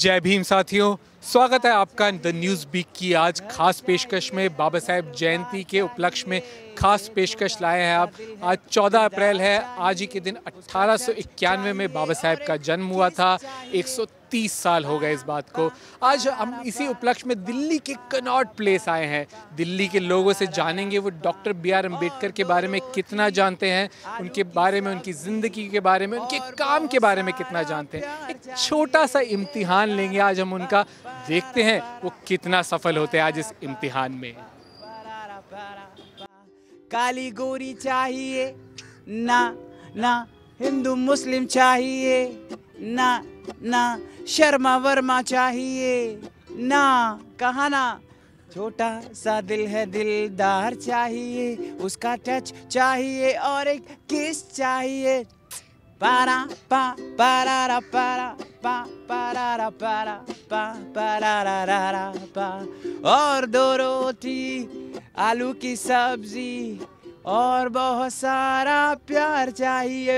जय भीम साथियों स्वागत है आपका द न्यूज़ बीक की आज खास पेशकश में बाबा साहेब जयंती के उपलक्ष्य में खास पेशकश लाए हैं आप आज 14 अप्रैल है आज ही के दिन अट्ठारह में बाबा साहेब का जन्म हुआ था एक तीस साल हो गए इस बात को आज हम इसी उपलक्ष्य में दिल्ली के कनॉट प्लेस आए हैं दिल्ली के लोगों से जानेंगे वो डॉक्टर बी आर अम्बेडकर के बारे में कितना जानते हैं उनके बारे में उनकी ज़िंदगी के बारे में उनके काम के बारे में कितना जानते हैं एक छोटा सा इम्तिहान लेंगे आज हम उनका देखते हैं वो कितना सफल होते हैं आज इस इम्तिहान में काली गोरी चाहिए ना ना हिंदू मुस्लिम चाहिए ना ना शर्मा वर्मा चाहिए ना कहा ना छोटा सा दिल है दिलदार चाहिए उसका टच चाहिए और एक किस चाहिए पारा पा पारा रा पारा पा पारा रा पारा पा पारा रा रा रा पा और दो रोटी आलू की सब्जी और बहुत सारा प्यार चाहिए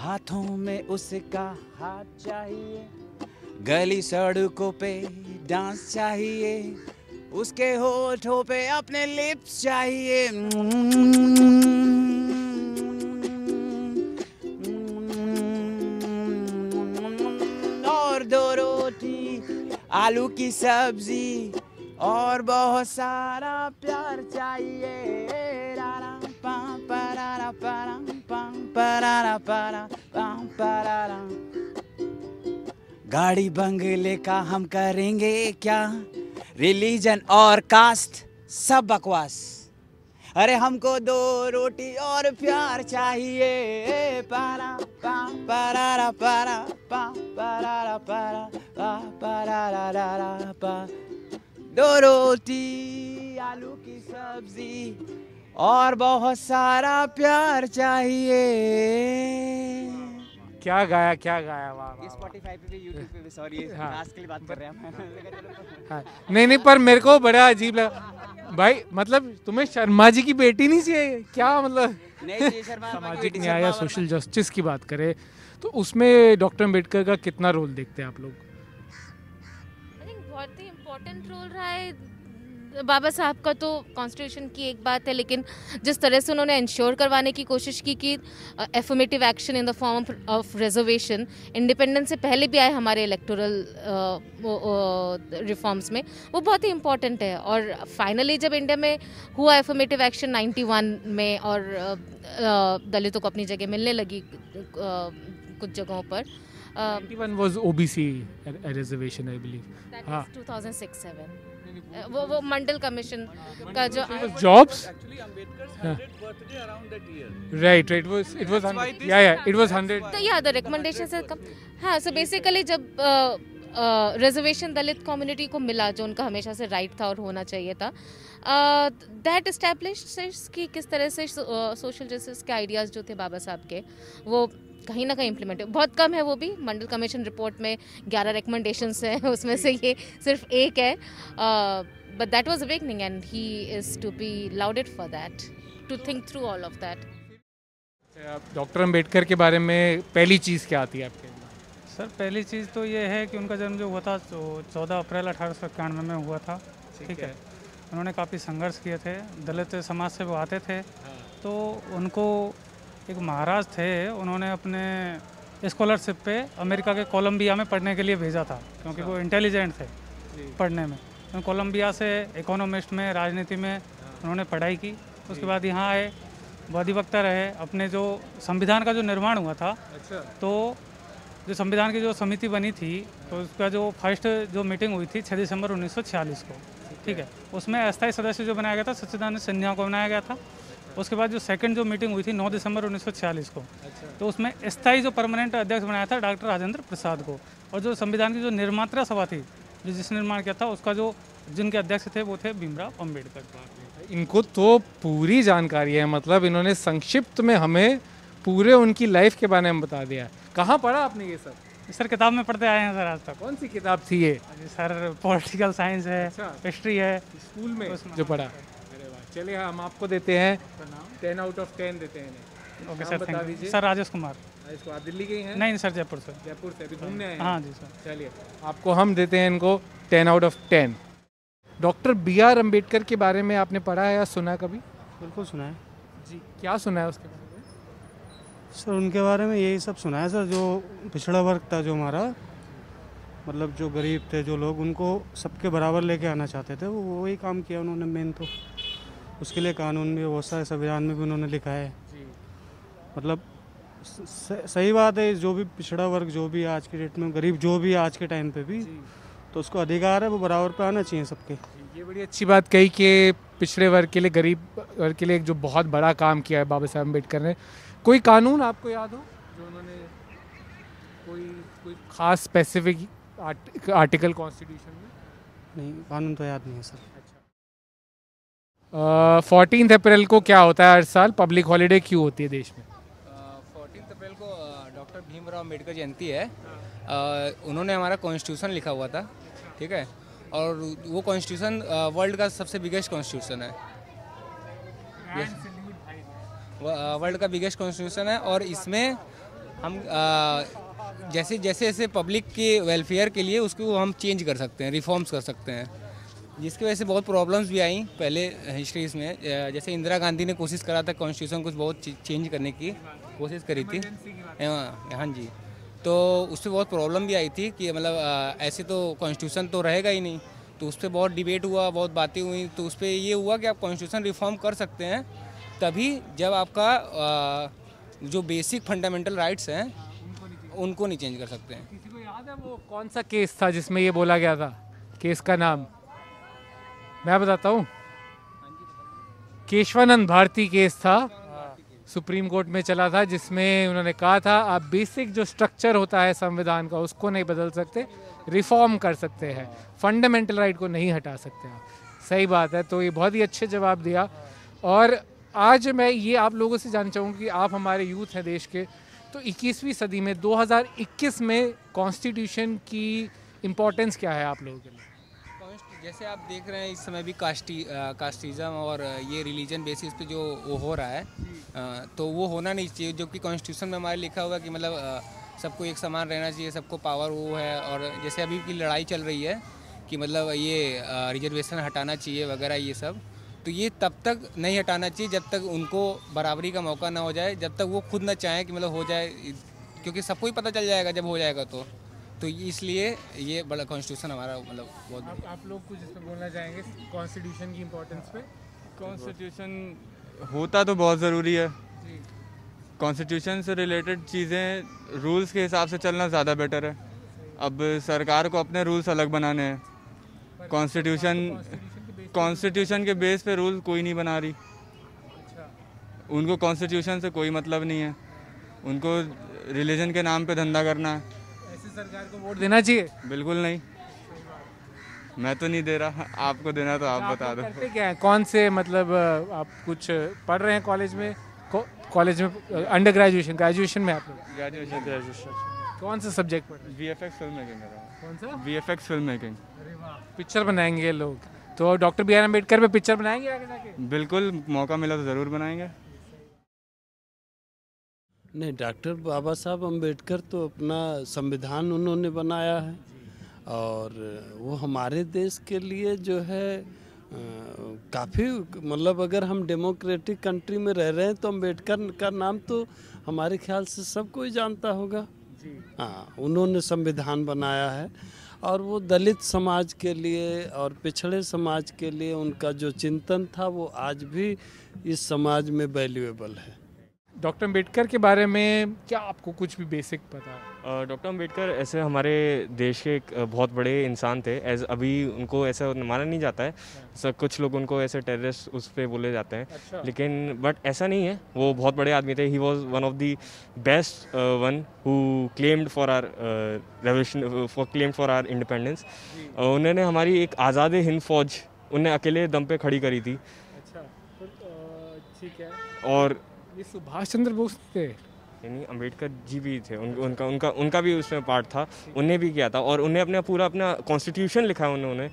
हाथों में उसका हाथ चाहिए गली सड़कों पे डांस चाहिए उसके होठों पे अपने लिप्स चाहिए आलू की सब्जी और बहुत सारा प्यार चाहिए गाड़ी बंगले का हम करेंगे क्या रिलीजन और कास्ट सब बकवास अरे हमको दो रोटी और प्यार चाहिए पारा पा पारा रा पारा पा पारा रा पारा पा पारा रा रा रा पा दो रोटी आलू की सब्जी और बहुत सारा प्यार चाहिए क्या गाया क्या गाया वाह वाह स्पॉटिफाई पे भी यूट्यूब पे भी सॉरी लास्ट हाँ। के लिए बात कर रहे हैं हम हाँ। नहीं नहीं पर मेरे को बड़ा अजीब लगा भाई मतलब तुम्हें शर्मा जी की बेटी नहीं चाहिए क्या मतलब सामाजिक न्याय या सोशल जस्टिस की बात करें तो उसमें डॉक्टर अम्बेडकर का कितना रोल देखते हैं आप लोग बहुत ही इम्पोर्टेंट रोल रहा है बाबा साहब का तो कॉन्स्टिट्यूशन की एक बात है लेकिन जिस तरह से उन्होंने इंश्योर करवाने की कोशिश की कि affirmative action in the form of reservation independence से पहले भी आए हमारे इलेक्टोरल रिफॉर्म्स में वो बहुत ही इम्पॉर्टेंट है और फाइनली जब इंडिया में हुआ एफर्मेटिव एक्शन नाइन्टी में और दलितों को अपनी जगह मिलने लगी कुछ जगहों पर Uh, 91 was OBC reservation, I believe. That हाँ। ah. 2006-7. वो वो मंडल कमीशन का जो jobs right right it was it was 100 yeah yeah it was 100 so तो, yeah the recommendations have come हाँ सो बेसिकली जब रिजर्वेशन दलित कम्युनिटी को मिला जो उनका हमेशा से राइट था और होना चाहिए था दैट इस्टेब्लिश कि किस तरह से सोशल जस्टिस के आइडियाज़ जो थे बाबा साहब के वो कहीं ना कहीं इंप्लीमेंट बहुत कम है वो भी मंडल कमीशन रिपोर्ट में ग्यारह रिकमेंडेशन हैं उसमें से ये सिर्फ एक है but that was awakening and he is to be lauded for that to think through all of that आप डॉक्टर अम्बेडकर के बारे में पहली चीज़ क्या आती है आपके सर पहली चीज़ तो ये है कि उनका जन्म जो हुआ था चौदह अप्रैल अठारह सौ इक्यानवे में हुआ था ठीक है उन्होंने काफ़ी संघर्ष किए थे दलित समाज से वो आते थे हाँ। तो उनको एक महाराज थे उन्होंने अपने स्कॉलरशिप पे अमेरिका के कोलंबिया में पढ़ने के लिए भेजा था क्योंकि अच्छा। वो इंटेलिजेंट थे पढ़ने में तो कोलंबिया से इकोनॉमिस्ट में राजनीति में हाँ। उन्होंने पढ़ाई की उसके बाद यहाँ आए अधिवक्ता रहे अपने जो संविधान का जो निर्माण हुआ था अच्छा। तो जो संविधान की जो समिति बनी थी तो उसका जो फर्स्ट जो मीटिंग हुई थी छः दिसंबर उन्नीस को ठीक है उसमें अस्थायी सदस्य जो बनाया गया था सच्चिदानंद सिन्हा को बनाया गया था उसके बाद जो सेकंड जो मीटिंग हुई थी 9 दिसंबर 1946 को अच्छा। तो उसमें स्थायी जो परमानेंट अध्यक्ष बनाया था डॉक्टर राजेंद्र प्रसाद को और जो संविधान की जो निर्मात्रा सभा थी जो जिसने निर्माण किया था उसका जो जिनके अध्यक्ष थे वो थे भीमराव अम्बेडकर इनको तो पूरी जानकारी है मतलब इन्होंने संक्षिप्त में हमें पूरे उनकी लाइफ के बारे में बता दिया कहाँ पढ़ा आपने ये सब सर किताब में पढ़ते आए हैं सर आज तक कौन सी किताब थी ये सर पॉलिटिकल साइंस है अच्छा। हिस्ट्री अच्छा। है स्कूल में जो पढ़ा चलिए हाँ, हम आपको देते हैं टेन आउट ऑफ टेन देते हैं okay sir thank you sir Rajesh Kumar हाँ, इसको आप दिल्ली ही हैं नहीं सर जयपुर से जयपुर से अभी हाँ। घूमने आए हाँ जी सर चलिए आपको हम देते हैं इनको ten out of ten doctor B R Ambedkar के बारे में आपने पढ़ा है या सुना कभी बिल्कुल सुना है जी क्या सुना है उसके बारे में सर उनके बारे में यही सब सुना है सर जो पिछड़ा वर्ग था जो हमारा मतलब जो गरीब थे जो लोग उनको सबके बराबर लेके आना चाहते थे वो वही काम किया उन्होंने मेन तो उसके लिए कानून भी बहुत सारे संविधान में भी उन्होंने लिखा है मतलब सही बात है जो भी पिछड़ा वर्ग जो भी आज के डेट में गरीब जो भी आज के टाइम पे भी तो उसको अधिकार है वो बराबर पे आना चाहिए सबके ये बड़ी अच्छी बात कही कि पिछड़े वर्ग के लिए गरीब वर्ग के लिए एक जो बहुत बड़ा काम किया है बाबा साहब अम्बेडकर ने कोई कानून आपको याद हो जो उन्होंने कोई कोई खास स्पेसिफिक आर्टिकल कॉन्स्टिट्यूशन में नहीं कानून तो याद नहीं है सर अच्छा फोर्टीन अप्रैल को क्या होता है हर साल पब्लिक हॉलीडे क्यों होती है देश में फोर्टीन uh, अप्रैल को डॉक्टर भीमराव अम्बेडकर जयंती है uh, उन्होंने हमारा कॉन्स्टिट्यूशन लिखा हुआ था ठीक है और वो कॉन्स्टिट्यूशन वर्ल्ड का सबसे बिगेस्ट कॉन्स्टिट्यूशन है वर्ल्ड का बिगेस्ट कॉन्स्टिट्यूशन है और इसमें हम जैसे जैसे जैसे पब्लिक के वेलफेयर के लिए उसको हम चेंज कर सकते हैं रिफॉर्म्स कर सकते हैं जिसकी वजह से बहुत प्रॉब्लम्स भी आई पहले हिस्ट्रीज में जैसे इंदिरा गांधी ने कोशिश करा था कॉन्स्टिट्यूशन कुछ बहुत चेंज करने की कोशिश करी थी हाँ, हाँ जी तो उस पर बहुत प्रॉब्लम भी आई थी कि मतलब ऐसे तो कॉन्स्टिट्यूशन तो रहेगा ही नहीं तो उस पर बहुत डिबेट हुआ बहुत बातें हुई तो उस पर ये हुआ कि आप कॉन्स्टिट्यूशन रिफॉर्म कर सकते हैं तभी जब आपका जो बेसिक फंडामेंटल राइट्स हैं उनको नहीं चेंज कर सकते हैं किसी को याद है वो कौन सा केस था जिसमें ये बोला गया था केस का नाम मैं बताता हूँ केशवानंद भारती केस था सुप्रीम कोर्ट में चला था जिसमें उन्होंने कहा था आप बेसिक जो स्ट्रक्चर होता है संविधान का उसको नहीं बदल सकते रिफॉर्म कर सकते हैं फंडामेंटल राइट को नहीं हटा सकते आप सही बात है तो ये बहुत ही अच्छे जवाब दिया और आज मैं ये आप लोगों से जानना चाहूँगा कि आप हमारे यूथ हैं देश के तो 21वीं सदी में 2021 में कॉन्स्टिट्यूशन की इम्पोर्टेंस क्या है आप लोगों के लिए जैसे आप देख रहे हैं इस समय भी कास्टी कास्टिज़म और ये रिलीजन बेसिस पे जो वो हो रहा है तो वो होना नहीं चाहिए जो कि कॉन्स्टिट्यूशन में हमारे लिखा हुआ कि मतलब सबको एक समान रहना चाहिए सबको पावर वो है और जैसे अभी की लड़ाई चल रही है कि मतलब ये रिजर्वेशन हटाना चाहिए वगैरह ये सब तो ये तब तक नहीं हटाना चाहिए जब तक उनको बराबरी का मौका ना हो जाए जब तक वो खुद ना चाहें कि मतलब हो जाए क्योंकि सबको ही पता चल जाएगा जब हो जाएगा तो तो इसलिए ये बड़ा कॉन्स्टिट्यूशन हमारा मतलब बहुत आप, आप लोग कुछ इस पर बोलना चाहेंगे कॉन्स्टिट्यूशन की इम्पोर्टेंस पे कॉन्स्टिट्यूशन होता तो बहुत ज़रूरी है कॉन्स्टिट्यूशन से रिलेटेड चीज़ें रूल्स के हिसाब से चलना ज़्यादा बेटर है अब सरकार को अपने रूल्स अलग बनाने हैं कॉन्स्टिट्यूशन कॉन्स्टिट्यूशन तो के बेस पे रूल कोई नहीं बना रही अच्छा। उनको कॉन्स्टिट्यूशन से कोई मतलब नहीं है उनको रिलीजन के नाम पे धंधा करना है सरकार को वोट देना चाहिए बिल्कुल नहीं मैं तो नहीं दे रहा आपको देना तो आप तो बता दो करते क्या है कौन से मतलब आप कुछ पढ़ रहे हैं कॉलेज में कॉलेज में अंडर ग्रेजुएशन ग्रेजुएशन में आप ग्रेजुएशन ग्रेजुएशन कौन सा सब्जेक्ट पढ़ रहे एफ फिल्म मेकिंग कौन सा V F film making picture बनाएंगे लोग तो डॉक्टर बी आर अम्बेडकर पे पिक्चर बनाएंगे आगे जाके बिल्कुल मौका मिला तो ज़रूर बनाएंगे नहीं डॉक्टर बाबा साहब अम्बेडकर तो अपना संविधान उन्होंने बनाया है और वो हमारे देश के लिए जो है काफ़ी मतलब अगर हम डेमोक्रेटिक कंट्री में रह रहे हैं तो अम्बेडकर का नाम तो हमारे ख्याल से सब कोई जानता होगा हाँ उन्होंने संविधान बनाया है और वो दलित समाज के लिए और पिछड़े समाज के लिए उनका जो चिंतन था वो आज भी इस समाज में वैल्यूएबल है डॉक्टर अम्बेडकर के बारे में क्या आपको कुछ भी बेसिक पता है डॉक्टर अम्बेडकर ऐसे हमारे देश के एक बहुत बड़े इंसान थे एज अभी उनको ऐसा माना नहीं जाता है हाँ। सर कुछ लोग उनको ऐसे टेररिस्ट उस पर बोले जाते हैं अच्छा। लेकिन बट ऐसा नहीं है वो बहुत बड़े आदमी थे he was one of the best one who claimed for our revolution for claimed for our independence उन्होंने हमारी एक आज़ाद हिंद फौज उन्हें अकेले दम पे खड़ी करी थी अच्छा ठीक है और ये सुभाष चंद्र बोस थे यानी अम्बेडकर जी भी थे उन, उनका उनका उनका भी उसमें पार्ट था उन्हें भी किया था और उन्हें अपना पूरा अपना कॉन्स्टिट्यूशन लिखा है उन्होंने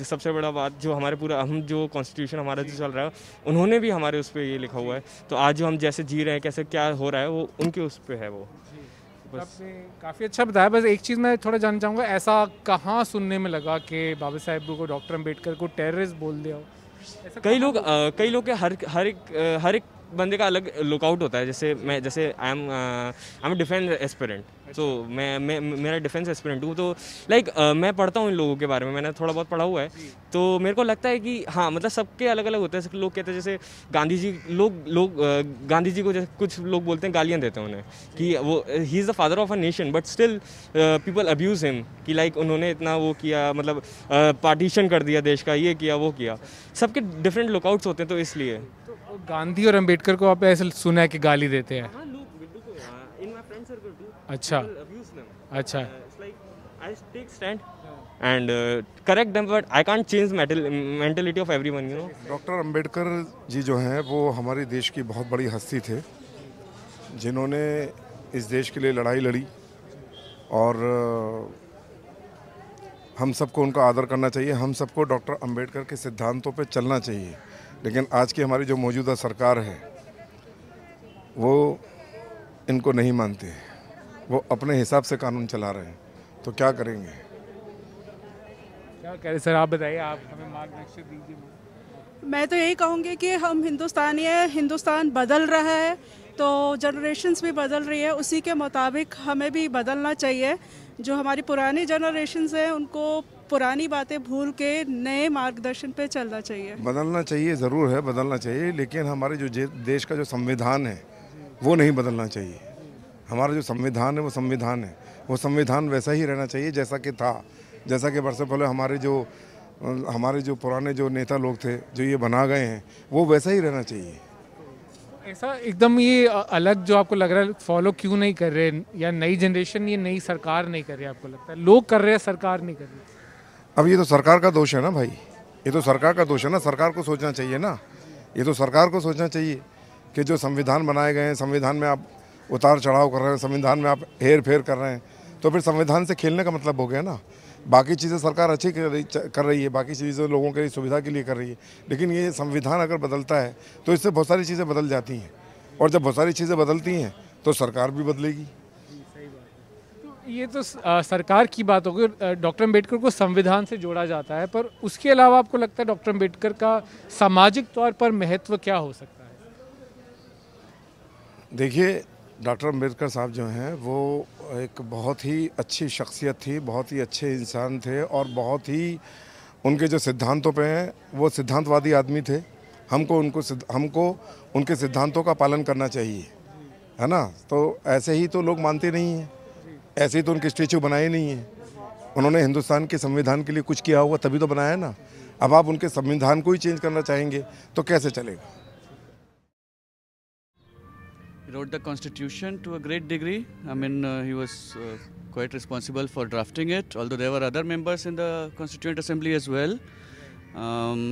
जो सबसे बड़ा बात जो हमारे पूरा हम जो कॉन्स्टिट्यूशन हमारा जो चल रहा है उन्होंने भी हमारे उस पर ये लिखा हुआ है तो आज जो हम जैसे जी रहे हैं कैसे क्या हो रहा है वो उनके उस पर है वो तो तो बस काफ़ी अच्छा बताया बस एक चीज़ मैं थोड़ा जानना चाहूँगा ऐसा कहाँ सुनने में लगा कि बाबा साहेब को डॉक्टर अम्बेडकर को टेररिस्ट बोल दिया हो कई लोग कई लोग के हर हर एक हर एक बंदे का अलग लुकआउट होता है जैसे मैं जैसे I am I am defence aspirant so मैं मैं मेरा डिफेंस एस्पिरेंट हूँ तो लाइक uh, मैं पढ़ता हूँ इन लोगों के बारे में मैंने थोड़ा बहुत पढ़ा हुआ है तो मेरे को लगता है कि हाँ मतलब सबके अलग अलग होते हैं लोग कहते हैं जैसे गांधी जी लोग लोग uh, गांधी जी को जैसे कुछ लोग बोलते हैं गालियाँ देते हैं उन्हें कि वो he is the father of a nation but still people abuse him कि लाइक उन्होंने इतना वो किया मतलब पार्टीशन uh, कर दिया देश का ये किया वो किया सबके डिफरेंट लुकआउट्स होते हैं तो इसलिए गांधी और अंबेडकर को आप ऐसे सुना है कि गाली देते हैं हाँ, हाँ, अच्छा अच्छा uh, uh, doctor Ambedkar ji जो हैं वो हमारे देश की बहुत बड़ी हस्ती थे जिन्होंने इस देश के लिए लड़ाई लड़ी और uh, हम सबको उनका आदर करना चाहिए हम सबको डॉक्टर अंबेडकर के सिद्धांतों पे चलना चाहिए लेकिन आज की हमारी जो मौजूदा सरकार है वो इनको नहीं मानती है वो अपने हिसाब से कानून चला रहे हैं तो क्या करेंगे क्या करें सर आप बताइए आप हमें मार्गदर्शन दीजिए मैं तो यही कहूँगी कि हम हिंदुस्तानी हैं हिंदुस्तान बदल रहा है तो जनरेशन्स भी बदल रही है उसी के मुताबिक हमें भी बदलना चाहिए जो हमारी पुरानी जनरेशन्स हैं उनको पुरानी बातें भूल के नए मार्गदर्शन पे चलना चाहिए बदलना चाहिए ज़रूर है बदलना चाहिए लेकिन हमारे जो देश का जो संविधान है वो नहीं बदलना चाहिए हमारा जो संविधान है वो संविधान है वो संविधान वैसा ही रहना चाहिए जैसा कि था जैसा कि वर्षों पहले हमारे जो हमारे जो पुराने जो नेता लोग थे जो ये बना गए हैं वो वैसा ही रहना चाहिए ऐसा एकदम ये अलग जो आपको लग रहा है फॉलो क्यों नहीं कर रहे या नई जनरेशन ये नई सरकार नहीं कर रही आपको लगता है लोग कर रहे हैं सरकार नहीं कर रही अब ये तो सरकार का दोष है ना भाई ये तो सरकार का दोष है ना सरकार को सोचना चाहिए ना ये तो सरकार को सोचना चाहिए कि जो संविधान बनाए गए हैं संविधान में आप उतार चढ़ाव कर रहे हैं संविधान में आप हेर फेर कर रहे हैं तो फिर संविधान से खेलने का मतलब हो गया ना बाकी चीज़ें सरकार अच्छी कर रही कर रही है बाकी चीज़ें लोगों के लिए सुविधा के लिए कर रही है लेकिन ये संविधान अगर बदलता है तो इससे बहुत सारी चीज़ें बदल जाती हैं और जब बहुत सारी चीज़ें बदलती हैं तो सरकार भी बदलेगी ये तो सरकार की बात होगी डॉक्टर अम्बेडकर को संविधान से जोड़ा जाता है पर उसके अलावा आपको लगता है डॉक्टर अम्बेडकर का सामाजिक तौर पर महत्व क्या हो सकता है देखिए डॉक्टर अम्बेडकर साहब जो हैं वो एक बहुत ही अच्छी शख्सियत थी बहुत ही अच्छे इंसान थे और बहुत ही उनके जो सिद्धांतों पे हैं वो सिद्धांतवादी आदमी थे हमको उनको हमको उनके सिद्धांतों का पालन करना चाहिए है ना तो ऐसे ही तो लोग मानते नहीं हैं ऐसे ही तो उनके स्टेचू बनाए नहीं हैं उन्होंने हिंदुस्तान के संविधान के लिए कुछ किया होगा तभी तो बनाया ना अब आप उनके संविधान को ही चेंज करना चाहेंगे तो कैसे चलेगा He wrote the constitution to a great degree. I mean, uh, he was uh, quite responsible for drafting it, although there were other members in the constituent assembly as well. Um,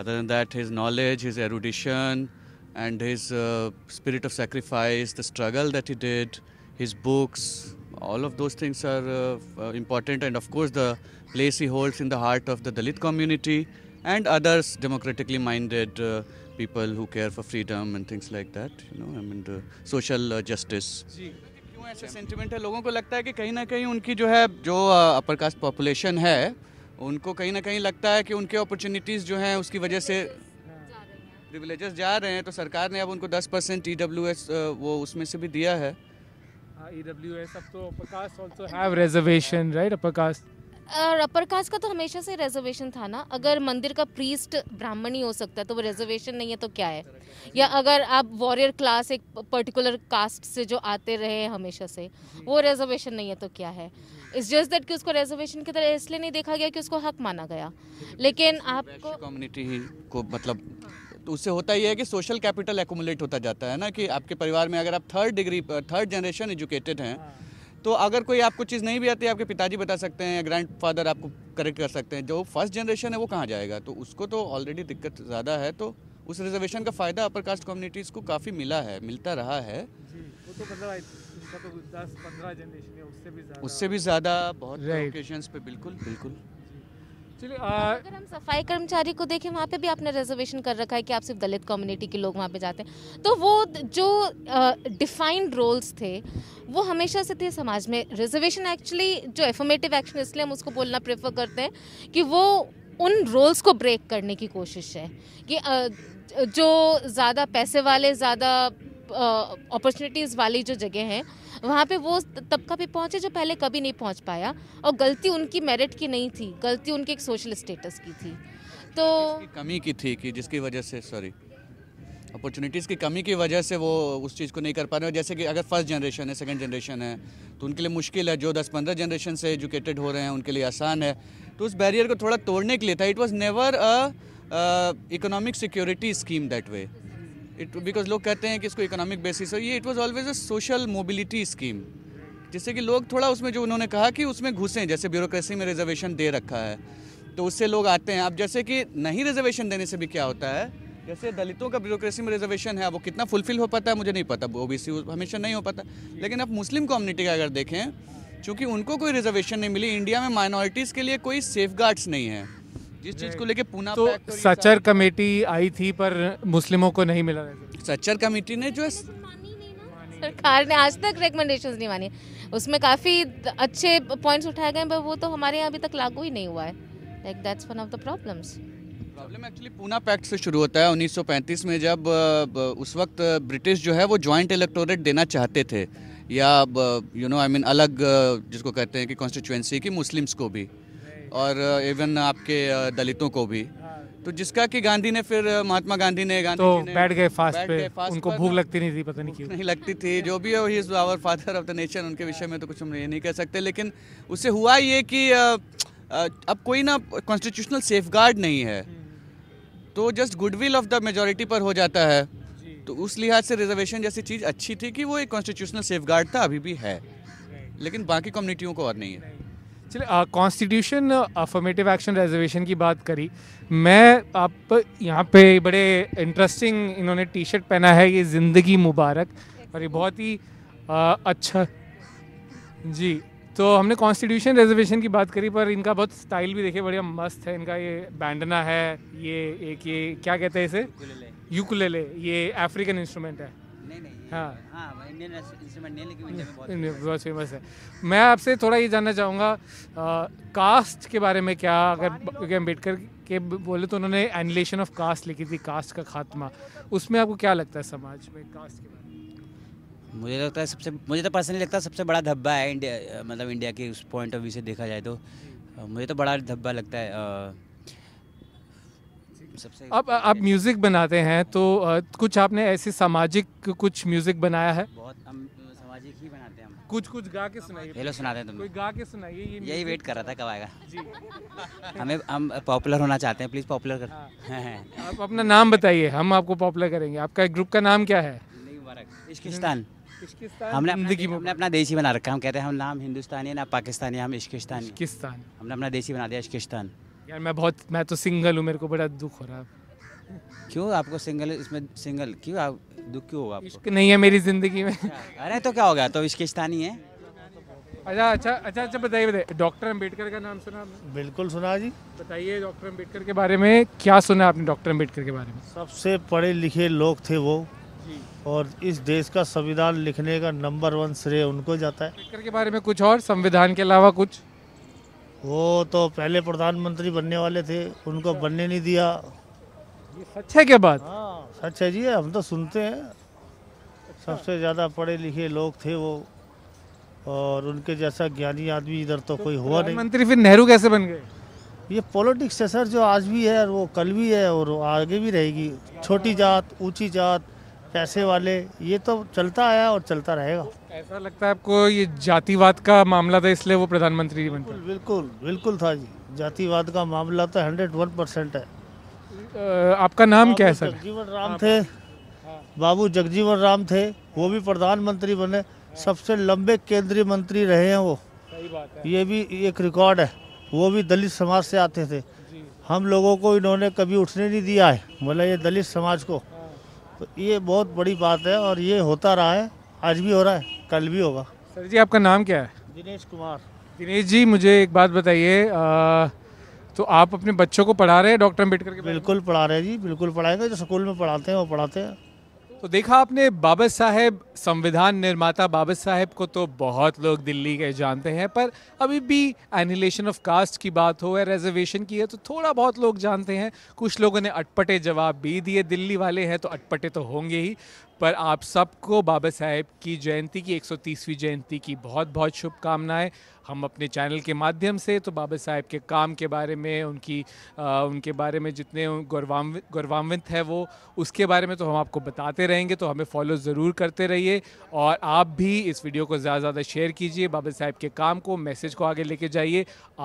other than that, his knowledge, his erudition, and his uh, spirit of sacrifice, the struggle that he did, his books, all of those things are uh, important and of course the place he holds in the heart of the Dalit community and others democratically minded uh, people who care for freedom and things like that you know I mean the social uh, justice. क्यों ऐसा sentiment है लोगों को लगता है कि कहीं ना कहीं उनकी जो है जो अपर कास्ट पॉपुलेशन है उनको कहीं ना कहीं लगता है कि उनके अपॉर्चुनिटीज़ जो हैं उसकी वजह से प्रिविलेजेस जा रहे हैं तो सरकार ने अब उनको 10 परसेंट ई वो उसमें से भी दिया है EWS up to upper caste also have reservation, right? Upper caste. और अपर कास्ट का तो हमेशा से रिजर्वेशन था ना अगर मंदिर का प्रीस्ट ब्राह्मण ही हो सकता है तो वो रिजर्वेशन नहीं है तो क्या है या अगर आप वॉरियर क्लास एक पर्टिकुलर कास्ट से जो आते रहे हमेशा से वो रिजर्वेशन नहीं है तो क्या है इट्स जस्ट दैट कि उसको रिजर्वेशन की तरह इसलिए नहीं देखा गया कि उसको हक माना गया लेकिन आपको कम्युनिटी को मतलब तो उससे होता ही है कि सोशल कैपिटल एकोमुलेट होता जाता है ना कि आपके परिवार में अगर आप third degree third generation educated हैं हाँ। तो अगर कोई आपको चीज़ नहीं भी आती आपके पिताजी बता सकते हैं या ग्रैंड फादर आपको करेक्ट कर सकते हैं जो फर्स्ट जनरेशन है वो कहाँ जाएगा तो उसको तो ऑलरेडी दिक्कत ज़्यादा है तो उस रिजर्वेशन का फ़ायदा अपर कास्ट कम्युनिटीज़ को काफ़ी मिला है मिलता रहा है तो मतलब तो उससे भी ज़्यादा बहुत पे बिल्कुल बिल्कुल चलिए तो अगर हम सफाई कर्मचारी को देखें वहाँ पे भी आपने रिजर्वेशन कर रखा है कि आप सिर्फ दलित कम्युनिटी के लोग वहाँ पे जाते हैं तो वो जो डिफाइंड रोल्स थे वो हमेशा से थे समाज में रिजर्वेशन एक्चुअली जो एफर्मेटिव एक्शन इसलिए हम उसको बोलना प्रेफर करते हैं कि वो उन रोल्स को ब्रेक करने की कोशिश है कि जो ज़्यादा पैसे वाले ज़्यादा अपॉर्चुनिटीज़ वाली जो जगह है वहाँ पे वो तबका भी पहुँचे जो पहले कभी नहीं पहुँच पाया और गलती उनकी मेरिट की नहीं थी गलती उनके एक सोशल स्टेटस की थी तो कमी की थी कि जिसकी वजह से सॉरी अपॉर्चुनिटीज़ की कमी की वजह से वो उस चीज़ को नहीं कर पा रहे जैसे कि अगर फर्स्ट जनरेशन है सेकंड जनरेशन है तो उनके लिए मुश्किल है जो दस पंद्रह जनरेशन से एजुकेटेड हो रहे हैं उनके लिए आसान है तो उस बैरियर को थोड़ा तोड़ने के लिए था it was never a economic security scheme that way it because लोग कहते हैं कि इसको इकोनॉमिक बेसिस है ये it was always a social mobility scheme जिससे कि लोग थोड़ा उसमें जो उन्होंने कहा कि उसमें घुसें जैसे ब्यूरोक्रेसी में रिजर्वेशन दे रखा है तो उससे लोग आते हैं अब जैसे कि नहीं रिजर्वेशन देने से भी क्या होता है जैसे दलितों का ब्यूरोक्रेसी में रिजर्वेशन है वो कितना फुलफिल हो पाता है मुझे नहीं पता ओ बी हमेशा नहीं हो पाता लेकिन आप मुस्लिम कम्युनिटी का अगर देखें चूँकि उनको कोई रिजर्वेशन नहीं मिली इंडिया में माइनॉरिटीज़ के लिए कोई सेफ नहीं है जिस चीज को लेके पूना तो सचर कमेटी आई थी पर मुस्लिमों को नहीं मिला सचर कमेटी ने जो सरकार ने आज तक रिकमेंडेशन नहीं मानी उसमें काफी अच्छे पॉइंट्स उठाए गए पर वो तो हमारे यहाँ अभी तक लागू ही नहीं हुआ है like that's one of the problems problem actually Poona pact से शुरू होता है 1935 में जब उस वक्त ब्रिटिश जो है वो ज्वाइंट इलेक्टोरेट देना चाहते थे या यू नो आई मीन अलग जिसको कहते हैं कि कॉन्स्टिट्यूएंसी की मुस्लिम्स को भी और इवन uh, आपके uh, दलितों को भी तो जिसका कि गांधी ने फिर uh, महात्मा गांधी ने गांधी तो ने, बैठ गए फास्ट पे फास्ट उनको भूख लगती नहीं थी पता नहीं क्यों नहीं लगती थी जो भी है is our father of the nation उनके विषय में तो कुछ हम ये नहीं कह सकते लेकिन उससे हुआ ये कि अब कोई ना कॉन्स्टिट्यूशनल सेफ नहीं है तो just goodwill of the majority पर हो जाता है तो उस लिहाज से रिजर्वेशन जैसी चीज़ अच्छी थी कि वो एक कॉन्स्टिट्यूशनल सेफ था अभी भी है लेकिन बाकी कम्युनिटियों को और नहीं है चलिए कॉन्स्टिट्यूशन अफर्मेटिव एक्शन रिजर्वेशन की बात करी मैं आप यहाँ पे बड़े इंटरेस्टिंग इन्होंने टी शर्ट पहना है ये ज़िंदगी मुबारक और ये बहुत ही आ, अच्छा जी तो हमने कॉन्स्टिट्यूशन रिजर्वेशन की बात करी पर इनका बहुत स्टाइल भी देखे बढ़िया मस्त है इनका ये बैंडना है ये एक ये क्या कहते हैं इसे यूकुलेले ये अफ्रीकन इंस्ट्रूमेंट है नहीं नहीं हाँ हाँ इंडियन नहीं लेकिन बहुत फेमस है मैं आपसे थोड़ा ये जानना चाहूँगा कास्ट के बारे में क्या अगर अम्बेडकर के बोले तो उन्होंने एनिलेशन ऑफ कास्ट लिखी थी कास्ट का खात्मा उसमें आपको क्या लगता है समाज में कास्ट के मुझे लगता है सबसे मुझे तो पर्सनली लगता है सबसे बड़ा धब्बा है इंडिया मतलब इंडिया के उस पॉइंट ऑफ व्यू से देखा जाए तो मुझे तो बड़ा धब्बा लगता है सबसे अब आप म्यूज़िक बनाते हैं तो कुछ आपने ऐसे सामाजिक कुछ म्यूज़िक बनाया है बहुत हम सामाजिक ही बनाते हैं हम कुछ कुछ गा के सुनाइए हेलो सुनाते हैं कोई गा के सुनाइए ये यही वेट कर रहा था कब आएगा जी हमें हम पॉपुलर होना चाहते हैं प्लीज़ पॉपुलर कर हाँ। हाँ। आप अपना नाम बताइए हम आपको पॉपुलर करेंगे आपका ग्रुप का नाम क्या है इश्किस्तान हमने जिंदगी हमने अपना देशी बना रखा हम कहते हैं हम नाम हिंदुस्तानी ना पाकिस्तानी हम इश्किस्तानी हमने अपना देशी बना दिया इश्किस्तान यार मैं बहुत मैं तो सिंगल हूँ मेरे को बड़ा दुख हो रहा है क्यों आपको सिंगल इसमें सिंगल क्यों आप दुख क्यों होगा आपको नहीं है मेरी ज़िंदगी में अच्छा, अरे तो क्या हो गया तो इश्किस्तानी है अच्छा अच्छा अच्छा अच्छा बताइए बताइए डॉक्टर अम्बेडकर का नाम सुना आपने बिल्कुल सुना जी बताइए डॉक्टर अम्बेडकर के बारे में क्या सुना आपने डॉक्टर अम्बेडकर के बारे में सबसे पढ़े लिखे लोग थे वो और इस देश का संविधान लिखने का नंबर वन श्रेय उनको जाता है अम्बेडकर के बारे में कुछ और संविधान के अलावा कुछ वो तो पहले प्रधानमंत्री बनने वाले थे उनको बनने नहीं दिया ये सच है क्या बात हाँ सच है जी हम तो सुनते हैं अच्छा। सबसे ज़्यादा पढ़े लिखे लोग थे वो और उनके जैसा ज्ञानी आदमी इधर तो, तो कोई हुआ नहीं मंत्री फिर नेहरू कैसे बन गए ये पॉलिटिक्स है सर जो आज भी है और वो कल भी है और आगे भी रहेगी छोटी जात ऊंची जात पैसे वाले ये तो चलता आया और चलता रहेगा ऐसा लगता है आपको ये जातिवाद का मामला था इसलिए वो प्रधानमंत्री जी पाए बिल्कुल बिल्कुल था जी जातिवाद का मामला तो हंड्रेड वन परसेंट है आपका नाम क्या है सर जगजीवन राम थे हाँ। बाबू जगजीवन राम थे वो भी प्रधानमंत्री बने हाँ। सबसे लंबे केंद्रीय मंत्री रहे हैं वो सही बात है। ये भी एक रिकॉर्ड है वो भी दलित समाज से आते थे हम लोगों को इन्होंने कभी उठने नहीं दिया है बोला ये दलित समाज को तो ये बहुत बड़ी बात है और ये होता रहा है आज भी हो रहा है कल भी होगा सर जी आपका नाम क्या है दिनेश कुमार दिनेश जी मुझे एक बात बताइए तो आप अपने बच्चों को पढ़ा रहे हैं डॉक्टर अम्बेडकर के बिल्कुल पढ़ा रहे हैं जी बिल्कुल पढ़ाएंगे जो स्कूल में पढ़ाते हैं वो पढ़ाते हैं तो देखा आपने बाबा साहेब संविधान निर्माता बाबा साहेब को तो बहुत लोग दिल्ली के जानते हैं पर अभी भी एनिलेशन ऑफ कास्ट की बात हो या रिजर्वेशन की है तो थोड़ा बहुत लोग जानते हैं कुछ लोगों ने अटपटे जवाब भी दिए दिल्ली वाले हैं तो अटपटे तो होंगे ही पर आप सबको बाबा साहेब की जयंती की 130वीं जयंती की बहुत बहुत शुभकामनाएं हम अपने चैनल के माध्यम से तो बाबा साहेब के काम के बारे में उनकी आ, उनके बारे में जितने गौरवान्वित गौरवान्वित है वो उसके बारे में तो हम आपको बताते रहेंगे तो हमें फॉलो ज़रूर करते रहिए और आप भी इस वीडियो को ज़्यादा से ज़्यादा शेयर कीजिए बाबा साहेब के काम को मैसेज को आगे लेके जाइए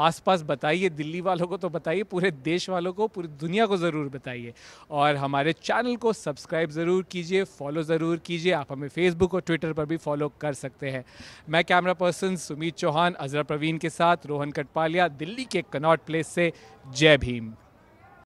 आसपास बताइए दिल्ली वालों को तो बताइए पूरे देश वालों को पूरी दुनिया को ज़रूर बताइए और हमारे चैनल को सब्सक्राइब ज़रूर कीजिए फॉलो फॉलो ज़रूर कीजिए आप हमें फेसबुक और ट्विटर पर भी फॉलो कर सकते हैं मैं कैमरा पर्सन सुमित चौहान अजरा प्रवीण के साथ रोहन कटपालिया दिल्ली के कनॉट प्लेस से जय भीम